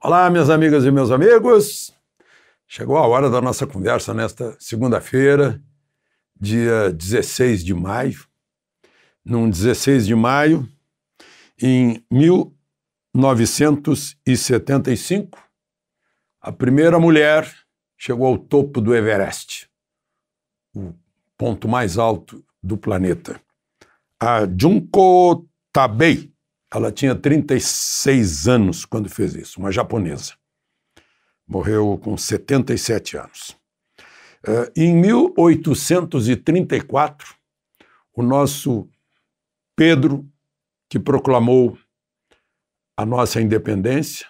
Olá, minhas amigas e meus amigos. Chegou a hora da nossa conversa nesta segunda-feira, dia 16 de maio. Num 16 de maio, em 1975, a primeira mulher chegou ao topo do Everest, o ponto mais alto do planeta. A Junko Tabei ela tinha 36 anos quando fez isso, uma japonesa. Morreu com 77 anos. Eh, em 1834, o nosso Pedro, que proclamou a nossa independência,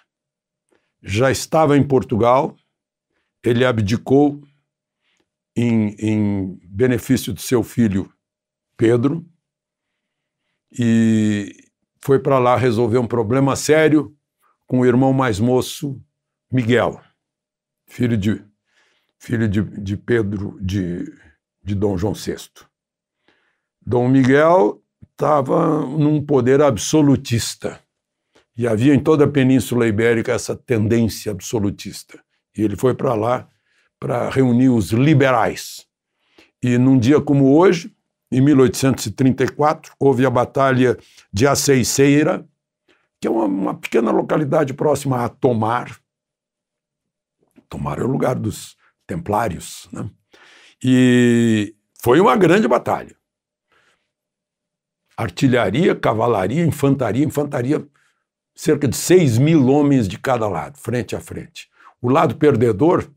já estava em Portugal, ele abdicou em, em benefício de seu filho Pedro, e foi para lá resolver um problema sério com o irmão mais moço, Miguel, filho de, filho de, de Pedro, de, de Dom João VI. Dom Miguel estava num poder absolutista. E havia em toda a Península Ibérica essa tendência absolutista. E ele foi para lá para reunir os liberais. E num dia como hoje, em 1834, houve a Batalha de Aceiceira, que é uma, uma pequena localidade próxima a Tomar. Tomar é o lugar dos templários. Né? E foi uma grande batalha. Artilharia, cavalaria, infantaria, infantaria, cerca de 6 mil homens de cada lado, frente a frente. O lado perdedor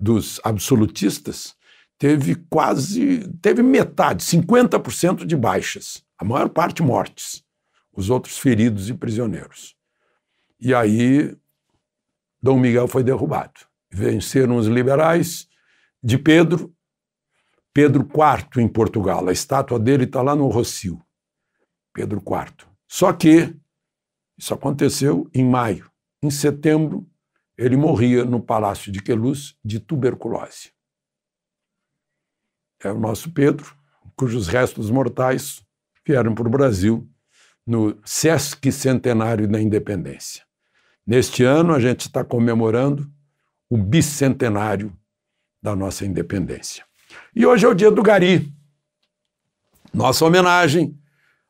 dos absolutistas teve quase, teve metade, 50% de baixas, a maior parte mortes, os outros feridos e prisioneiros. E aí Dom Miguel foi derrubado. Venceram os liberais de Pedro, Pedro IV em Portugal. A estátua dele está lá no Rocio, Pedro IV. Só que isso aconteceu em maio. Em setembro, ele morria no Palácio de Queluz de tuberculose é o nosso Pedro, cujos restos mortais vieram para o Brasil no sesque centenário da independência. Neste ano, a gente está comemorando o bicentenário da nossa independência. E hoje é o dia do Gari, nossa homenagem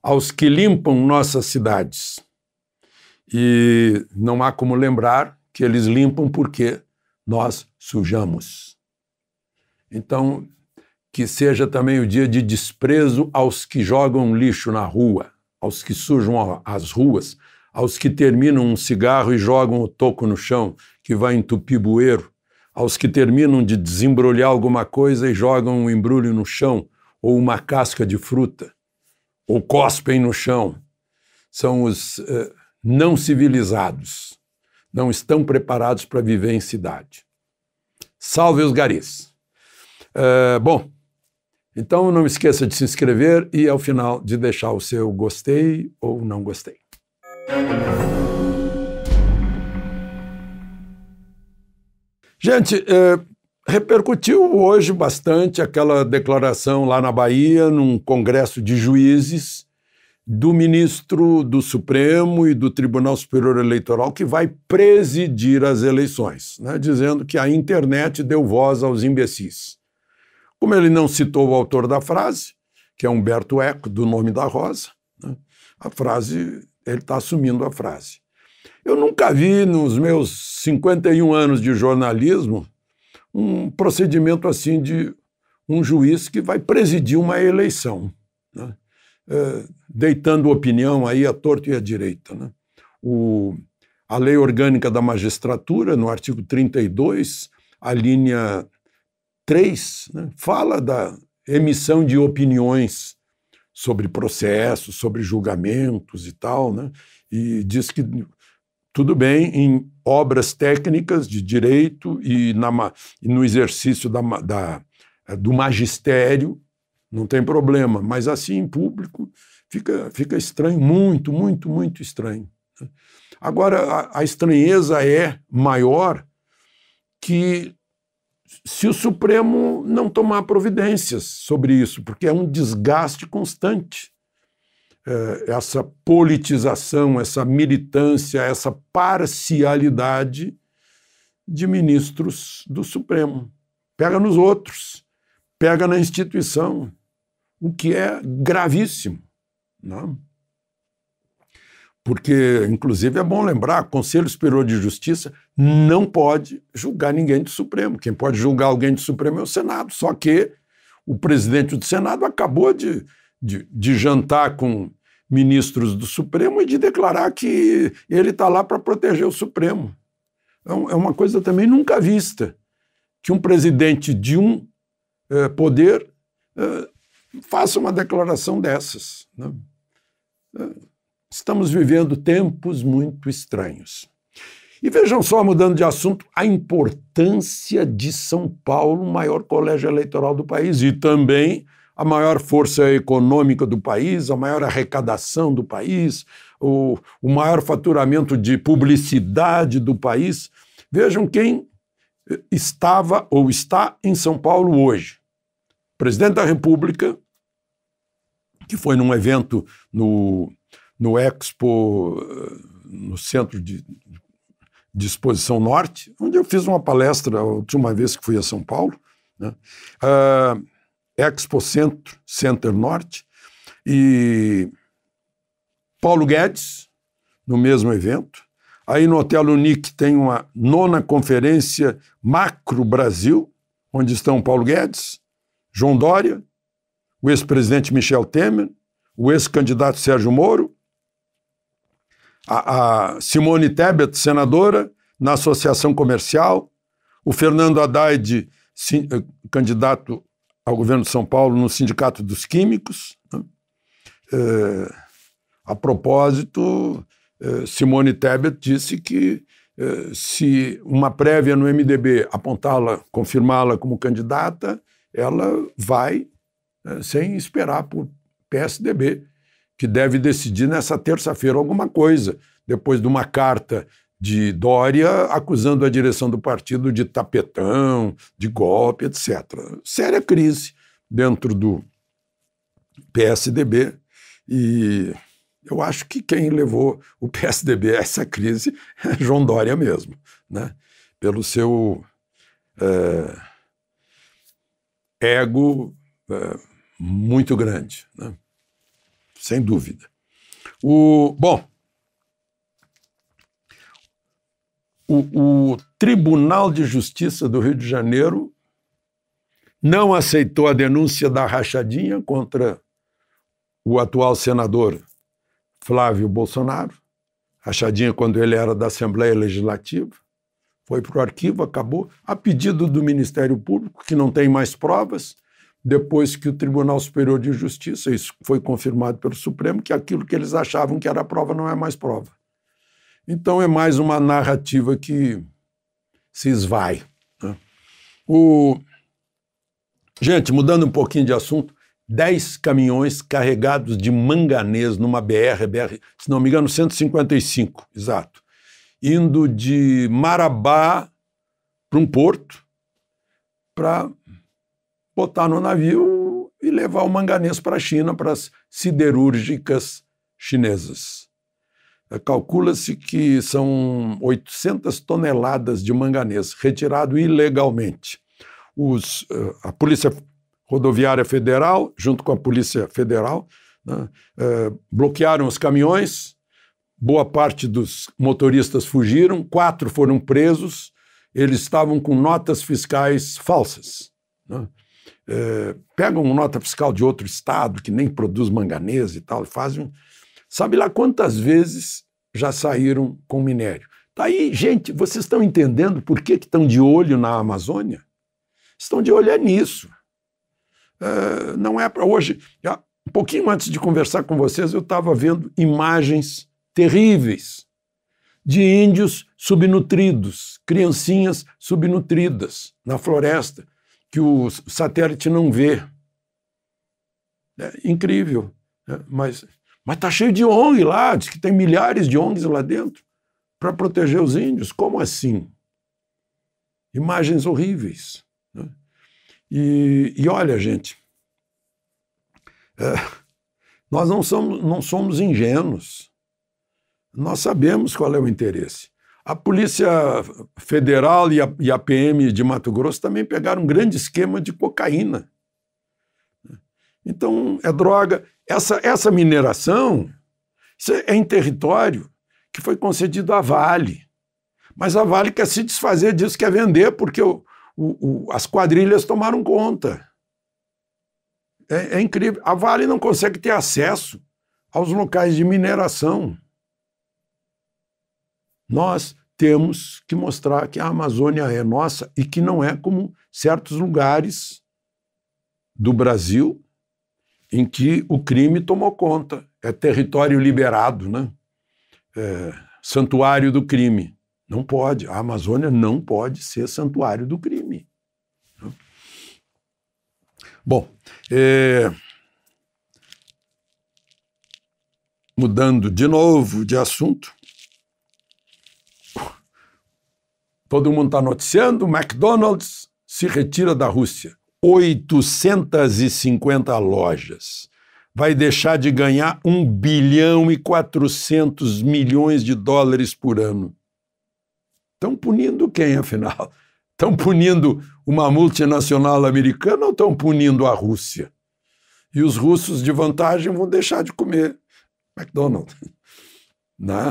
aos que limpam nossas cidades. E não há como lembrar que eles limpam porque nós sujamos. Então, que seja também o dia de desprezo aos que jogam lixo na rua, aos que sujam as ruas, aos que terminam um cigarro e jogam o toco no chão, que vai entupir bueiro, aos que terminam de desembrulhar alguma coisa e jogam um embrulho no chão, ou uma casca de fruta, ou cospem no chão. São os eh, não civilizados, não estão preparados para viver em cidade. Salve os garis! Uh, bom, então não esqueça de se inscrever e ao final de deixar o seu gostei ou não gostei. Gente, é, repercutiu hoje bastante aquela declaração lá na Bahia, num congresso de juízes, do ministro do Supremo e do Tribunal Superior Eleitoral, que vai presidir as eleições, né, dizendo que a internet deu voz aos imbecis. Como ele não citou o autor da frase, que é Humberto Eco, do Nome da Rosa, né? a frase, ele está assumindo a frase. Eu nunca vi nos meus 51 anos de jornalismo um procedimento assim de um juiz que vai presidir uma eleição, né? é, deitando opinião aí à torto e à direita. Né? O, a Lei Orgânica da Magistratura, no artigo 32, a linha 3 né, fala da emissão de opiniões sobre processos, sobre julgamentos e tal, né, e diz que tudo bem em obras técnicas de direito e, na, no exercício da, da, do magistério, não tem problema, mas assim em público fica, fica estranho, muito, muito, muito estranho. Né. Agora, a, a estranheza é maior que se o Supremo não tomar providências sobre isso, porque é um desgaste constante. É, essa politização, essa militância, essa parcialidade de ministros do Supremo. Pega nos outros, pega na instituição, o que é gravíssimo. Não? Né? porque, inclusive, é bom lembrar: o Conselho Superior de Justiça não pode julgar ninguém do Supremo. Quem pode julgar alguém do Supremo é o Senado. Só que o presidente do Senado acabou de, de, de jantar com ministros do Supremo e de declarar que ele está lá para proteger o Supremo. É, é uma coisa também nunca vista que um presidente de um eh, poder eh, faça uma declaração dessas. Né? Estamos vivendo tempos muito estranhos. E vejam só, mudando de assunto, a importância de São Paulo, o maior colégio eleitoral do país e também a maior força econômica do país, a maior arrecadação do país, o, o maior faturamento de publicidade do país. Vejam quem eh, estava ou está em São Paulo hoje. O presidente da República, que foi num evento no no Expo, eh, no Centro de, de Exposição Norte, onde eu fiz uma palestra a última vez que fui a São Paulo, né? uh, Expo Centro, Center Norte, e Paulo Guedes, no mesmo evento. Aí no Hotel Unique tem uma nona conferência Macro Brasil, onde estão Paulo Guedes, João Dória, o ex-presidente Michel Temer, o ex-candidato Sérgio Moro a, a Simone Tebet, senadora, na Associação Comercial, o Fernando Haddad, sim, eh, candidato ao governo de São Paulo no Sindicato dos Químicos. É, a propósito, eh, Simone Tebet disse que se uma prévia no MDB apontá-la, confirmá-la como candidata, ela vai né, sem esperar por PSDB, que deve decidir nessa terça-feira alguma coisa, depois de uma carta de Dória acusando a direção do partido de tapetão, de golpe, etc. Séria crise dentro do PSDB e eu acho que quem levou o PSDB a essa crise é João Dória mesmo, né? pelo seu é, ego é, muito grande. Né? sem dúvida. O, bom, o, o Tribunal de Justiça do Rio de Janeiro não aceitou a denúncia da rachadinha contra o atual senador Flávio Bolsonaro, rachadinha quando ele era da Assembleia Legislativa, foi para o arquivo, acabou, a pedido do Ministério Público, que não tem mais provas, depois que o Tribunal Superior de Justiça, isso foi confirmado pelo Supremo, que aquilo que eles achavam que era prova não é mais prova. Então é mais uma narrativa que se esvai. Né? O... Gente, mudando um pouquinho de assunto, dez caminhões carregados de manganês numa BR, BR, se não me engano, 155, exato, indo de Marabá para um porto para botar no navio e levar o manganês para a China, para as siderúrgicas chinesas. Eh, calcula-se que são 800 toneladas de manganês retirado ilegalmente. Os, eh, a Polícia Rodoviária Federal, junto com a Polícia Federal, né, eh, bloquearam os caminhões, boa parte dos motoristas fugiram, quatro foram presos, eles estavam com notas fiscais falsas. Né? é, pegam uma nota fiscal de outro estado que nem produz manganês e tal, fazem. Sabe lá quantas vezes já saíram com minério? Tá aí, gente, vocês estão entendendo por que estão de olho na Amazônia? Estão de olho é nisso. É, não é para hoje. Já, um pouquinho antes de conversar com vocês, eu estava vendo imagens terríveis de índios subnutridos, criancinhas subnutridas na floresta que o satélite não vê. É incrível. Né? Mas mas está cheio de ONG lá, diz que tem milhares de ONGs lá dentro para proteger os índios. Como assim? Imagens horríveis. Né? E, e, olha, gente, é, nós não somos, não somos ingênuos. Nós sabemos qual é o interesse. A Polícia Federal e a, e a PM de Mato Grosso também pegaram um grande esquema de cocaína. Então, é droga. Essa, essa mineração é, é em território que foi concedido à Vale. Mas a Vale quer se desfazer disso, quer vender, porque o, o, o, as quadrilhas tomaram conta. É, é incrível. A Vale não consegue ter acesso aos locais de mineração. Nós temos que mostrar que a Amazônia é nossa e que não é como certos lugares do Brasil em que o crime tomou conta. É território liberado, né? É, santuário do crime. Não pode. A Amazônia não pode ser santuário do crime. Bom, é... mudando de novo de assunto, Todo mundo está noticiando: McDonald's se retira da Rússia. 850 lojas. Vai deixar de ganhar 1 bilhão e 400 milhões de dólares por ano. Estão punindo quem, afinal? Estão punindo uma multinacional americana ou estão punindo a Rússia? E os russos de vantagem vão deixar de comer McDonald's. Né?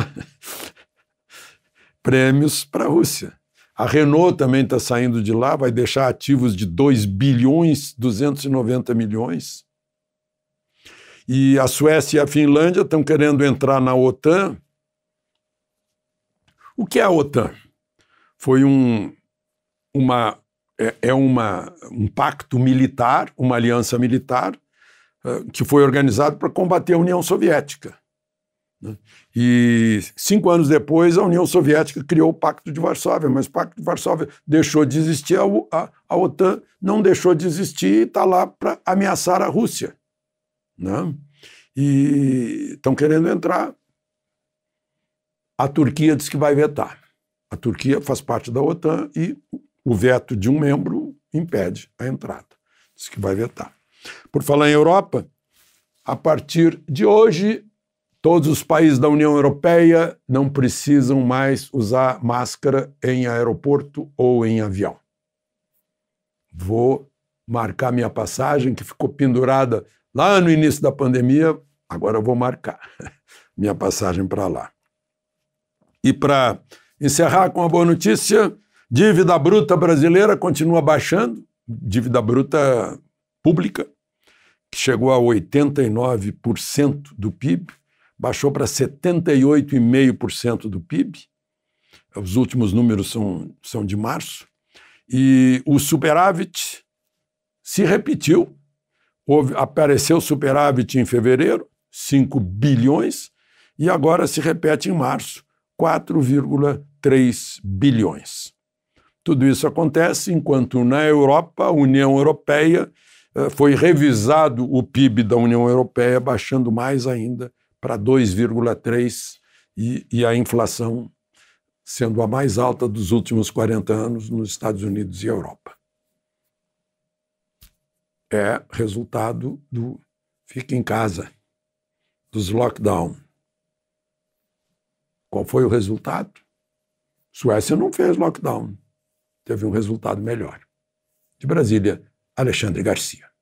Prêmios para a Rússia. A Renault também está saindo de lá, vai deixar ativos de 2 bilhões 290 milhões. E a Suécia e a Finlândia estão querendo entrar na OTAN. O que é a OTAN? Foi um, uma, é, é uma, um pacto militar, uma aliança militar, ah, que foi organizado para combater a União Soviética. Né? E cinco anos depois, a União Soviética criou o Pacto de Varsóvia, mas o Pacto de Varsóvia deixou de existir, a, a, a OTAN não deixou de existir e está lá para ameaçar a Rússia. Né? E estão querendo entrar. A Turquia diz que vai vetar. A Turquia faz parte da OTAN e o veto de um membro impede a entrada. Diz que vai vetar. Por falar em Europa, a partir de hoje, Todos os países da União Europeia não precisam mais usar máscara em aeroporto ou em avião. Vou marcar minha passagem, que ficou pendurada lá no início da pandemia, agora vou marcar minha passagem para lá. E para encerrar com uma boa notícia, dívida bruta brasileira continua baixando, dívida bruta pública, que chegou a 89% do PIB baixou para 78,5% do PIB. Os últimos números são, são de março. E o superávit se repetiu. Houve, apareceu superávit em fevereiro, 5 bilhões, e agora se repete em março, 4,3 bilhões. Tudo isso acontece enquanto na Europa, a União Europeia, eh, foi revisado o PIB da União Europeia, baixando mais ainda para 2,3% e, e a inflação sendo a mais alta dos últimos 40 anos nos Estados Unidos e Europa. É resultado do fique em casa, dos lockdown. Qual foi o resultado? Suécia não fez lockdown. Teve um resultado melhor. De Brasília, Alexandre Garcia.